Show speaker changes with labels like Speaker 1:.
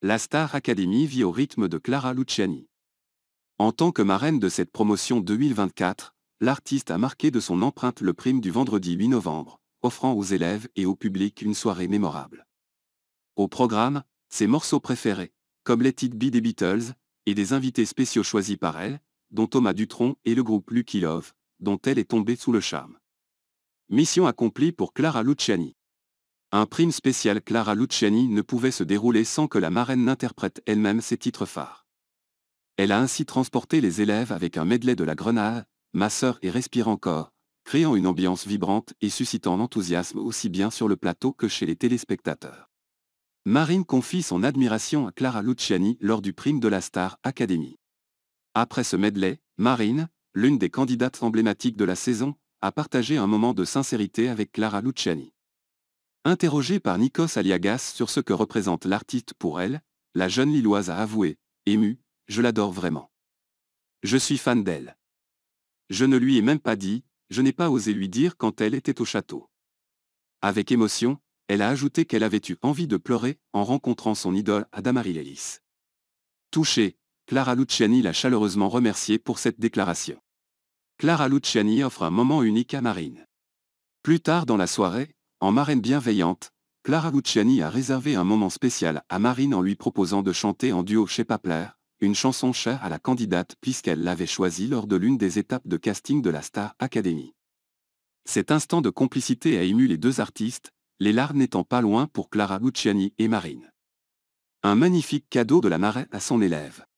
Speaker 1: la Star Academy vit au rythme de Clara Luciani. En tant que marraine de cette promotion 2024, l'artiste a marqué de son empreinte le prime du vendredi 8 novembre, offrant aux élèves et au public une soirée mémorable. Au programme, ses morceaux préférés, comme les It Be des Beatles, et des invités spéciaux choisis par elle, dont Thomas Dutronc et le groupe Lucky Love, dont elle est tombée sous le charme. Mission accomplie pour Clara Luciani. Un prime spécial Clara Luciani ne pouvait se dérouler sans que la marraine n'interprète elle-même ses titres phares. Elle a ainsi transporté les élèves avec un medley de la grenade, ma et respire encore, créant une ambiance vibrante et suscitant l'enthousiasme aussi bien sur le plateau que chez les téléspectateurs. Marine confie son admiration à Clara Luciani lors du prime de la Star Academy. Après ce medley, Marine, l'une des candidates emblématiques de la saison, a partagé un moment de sincérité avec Clara Luciani. Interrogée par Nikos Aliagas sur ce que représente l'artiste pour elle, la jeune Lilloise a avoué, émue, je l'adore vraiment. Je suis fan d'elle. Je ne lui ai même pas dit, je n'ai pas osé lui dire quand elle était au château. Avec émotion, elle a ajouté qu'elle avait eu envie de pleurer en rencontrant son idole Adamari Lelis. Touchée, Clara Luciani l'a chaleureusement remerciée pour cette déclaration. Clara Luciani offre un moment unique à Marine. Plus tard dans la soirée, en marraine bienveillante, Clara Gucciani a réservé un moment spécial à Marine en lui proposant de chanter en duo chez Papler, une chanson chère à la candidate puisqu'elle l'avait choisie lors de l'une des étapes de casting de la Star Academy. Cet instant de complicité a ému les deux artistes, les larmes n'étant pas loin pour Clara Gucciani et Marine. Un magnifique cadeau de la marraine à son élève.